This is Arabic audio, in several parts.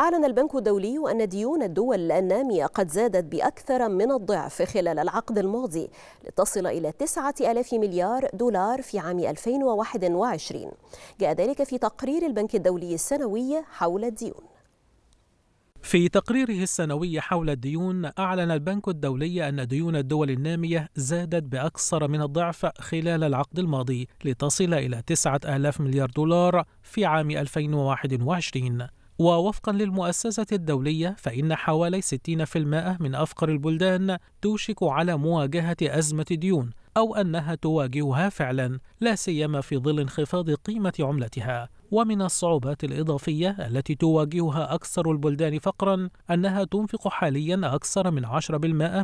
أعلن البنك الدولي أن ديون الدول النامية قد زادت بأكثر من الضعف خلال العقد الماضي لتصل إلى 9000 مليار دولار في عام 2021 جاء ذلك في تقرير البنك الدولي السنوي حول الديون في تقريره السنوي حول الديون أعلن البنك الدولي أن ديون الدول النامية زادت بأكثر من الضعف خلال العقد الماضي لتصل إلى 9000 مليار دولار في عام 2021 ووفقا للمؤسسة الدولية فإن حوالي 60% من أفقر البلدان توشك على مواجهة أزمة ديون أو أنها تواجهها فعلا لا سيما في ظل انخفاض قيمة عملتها ومن الصعوبات الإضافية التي تواجهها أكثر البلدان فقرا أنها تنفق حاليا أكثر من 10%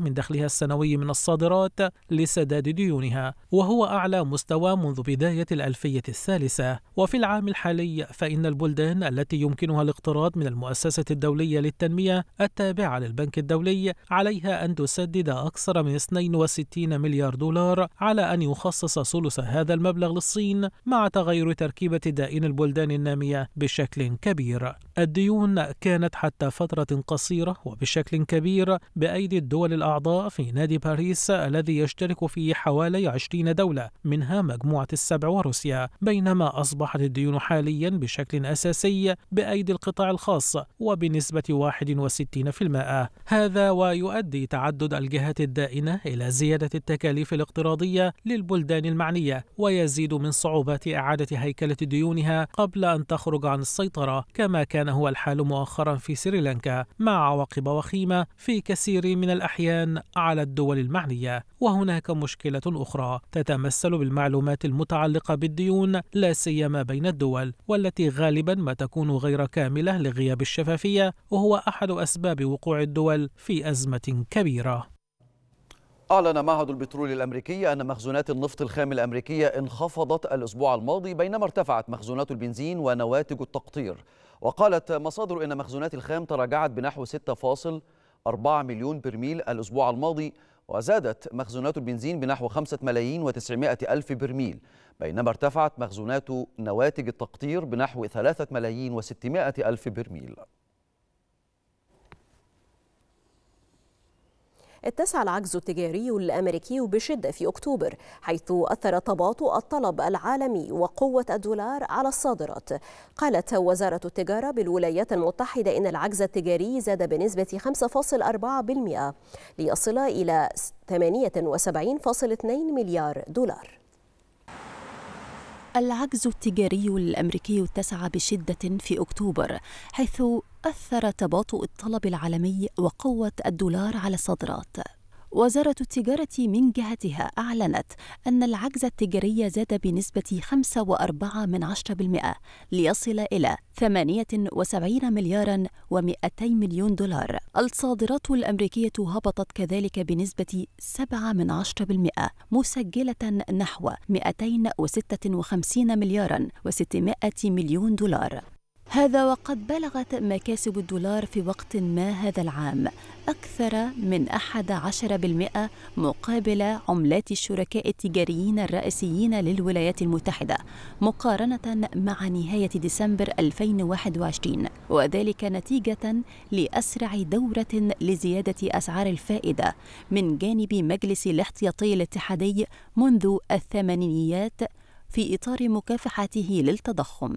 من دخلها السنوي من الصادرات لسداد ديونها وهو أعلى مستوى منذ بداية الألفية الثالثة وفي العام الحالي فإن البلدان التي يمكنها الاقتراض من المؤسسة الدولية للتنمية التابعة للبنك الدولي عليها أن تسدد أكثر من 62 مليار دولار على أن يخصص ثلث هذا المبلغ للصين مع تغير تركيبة دائن البلدان البلدان النامية بشكل كبير الديون كانت حتى فترة قصيرة وبشكل كبير بأيدي الدول الأعضاء في نادي باريس الذي يشترك فيه حوالي 20 دولة منها مجموعة السبع وروسيا بينما أصبحت الديون حاليا بشكل أساسي بأيدي القطاع الخاص وبنسبة 61% هذا ويؤدي تعدد الجهات الدائنة إلى زيادة التكاليف الاقتراضية للبلدان المعنية ويزيد من صعوبات إعادة هيكلة ديونها قبل أن تخرج عن السيطرة كما كان هو الحال مؤخرا في سريلانكا مع عواقب وخيمة في كثير من الأحيان على الدول المعنية وهناك مشكلة أخرى تتمثل بالمعلومات المتعلقة بالديون لا سيما بين الدول والتي غالبا ما تكون غير كاملة لغياب الشفافية وهو أحد أسباب وقوع الدول في أزمة كبيرة أعلن معهد البترول الأمريكي أن مخزونات النفط الخام الأمريكية انخفضت الأسبوع الماضي بينما ارتفعت مخزونات البنزين ونواتج التقطير وقالت مصادر أن مخزونات الخام تراجعت بنحو 6.4 مليون برميل الأسبوع الماضي وزادت مخزونات البنزين بنحو 5 ملايين و900 ألف برميل بينما ارتفعت مخزونات نواتج التقطير بنحو 3 ملايين و600 ألف برميل اتسع العجز التجاري الأمريكي بشدة في أكتوبر حيث أثر تباطؤ الطلب العالمي وقوة الدولار على الصادرات قالت وزارة التجارة بالولايات المتحدة إن العجز التجاري زاد بنسبة 5.4% ليصل إلى 78.2 مليار دولار العجز التجاري الامريكي اتسع بشده في اكتوبر حيث أثر تباطؤ الطلب العالمي وقوة الدولار على الصادرات وزارة التجارة من جهتها أعلنت أن العجز التجاري زاد بنسبة 5.4 من ليصل إلى 78 مليار و200 مليون دولار الصادرات الأمريكية هبطت كذلك بنسبة 7 من مسجلة نحو 256 مليار و600 مليون دولار هذا وقد بلغت مكاسب الدولار في وقت ما هذا العام أكثر من 11% مقابل عملات الشركاء التجاريين الرئيسيين للولايات المتحدة مقارنة مع نهاية ديسمبر 2021 وذلك نتيجة لأسرع دورة لزيادة أسعار الفائدة من جانب مجلس الاحتياطي الاتحادي منذ الثمانينيات في إطار مكافحته للتضخم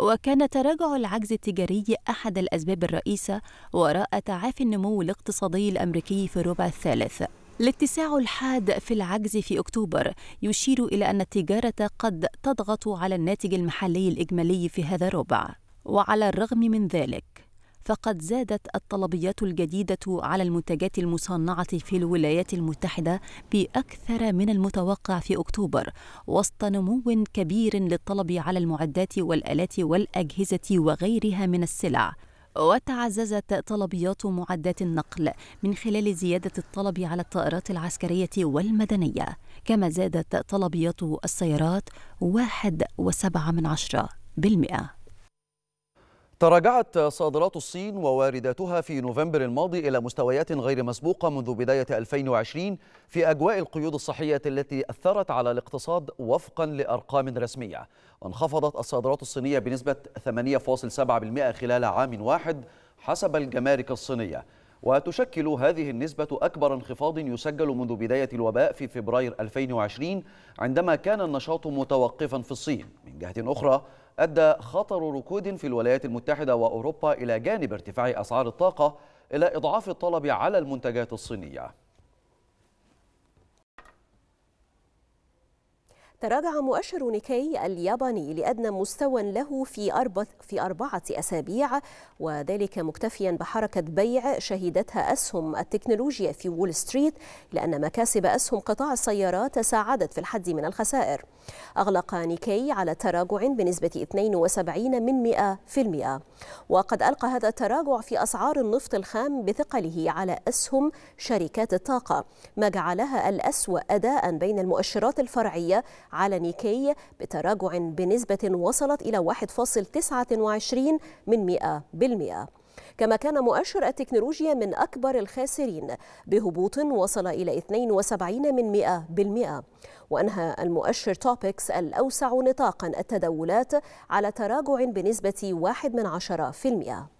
وكان تراجع العجز التجاري أحد الأسباب الرئيسة وراء تعافي النمو الاقتصادي الأمريكي في الربع الثالث الاتساع الحاد في العجز في أكتوبر يشير إلى أن التجارة قد تضغط على الناتج المحلي الإجمالي في هذا الربع وعلى الرغم من ذلك فقد زادت الطلبيات الجديدة على المنتجات المصنعة في الولايات المتحدة بأكثر من المتوقع في أكتوبر وسط نمو كبير للطلب على المعدات والآلات والأجهزة وغيرها من السلع وتعززت طلبيات معدات النقل من خلال زيادة الطلب على الطائرات العسكرية والمدنية كما زادت طلبيات السيارات واحد وسبعة من عشرة بالمئة تراجعت صادرات الصين ووارداتها في نوفمبر الماضي إلى مستويات غير مسبوقة منذ بداية 2020 في أجواء القيود الصحية التي أثرت على الاقتصاد وفقا لأرقام رسمية انخفضت الصادرات الصينية بنسبة 8.7% خلال عام واحد حسب الجمارك الصينية وتشكل هذه النسبة أكبر انخفاض يسجل منذ بداية الوباء في فبراير 2020 عندما كان النشاط متوقفا في الصين من جهة أخرى أدى خطر ركود في الولايات المتحدة وأوروبا إلى جانب ارتفاع أسعار الطاقة إلى إضعاف الطلب على المنتجات الصينية تراجع مؤشر نيكاي الياباني لأدنى مستوى له في أربعة, في أربعة أسابيع وذلك مكتفيا بحركة بيع شهدتها أسهم التكنولوجيا في وول ستريت لأن مكاسب أسهم قطاع السيارات تساعدت في الحد من الخسائر أغلق نيكاي على تراجع بنسبة 72 من 100% وقد ألقى هذا التراجع في أسعار النفط الخام بثقله على أسهم شركات الطاقة ما جعلها الأسوأ أداء بين المؤشرات الفرعية على نيكي بتراجع بنسبة وصلت إلى 1.29 من 100%. كما كان مؤشر التكنولوجيا من أكبر الخاسرين بهبوط وصل إلى 72 من 100 بالمئة وأنهى المؤشر توبكس الأوسع نطاقا التداولات على تراجع بنسبة 1 من 10 في المئة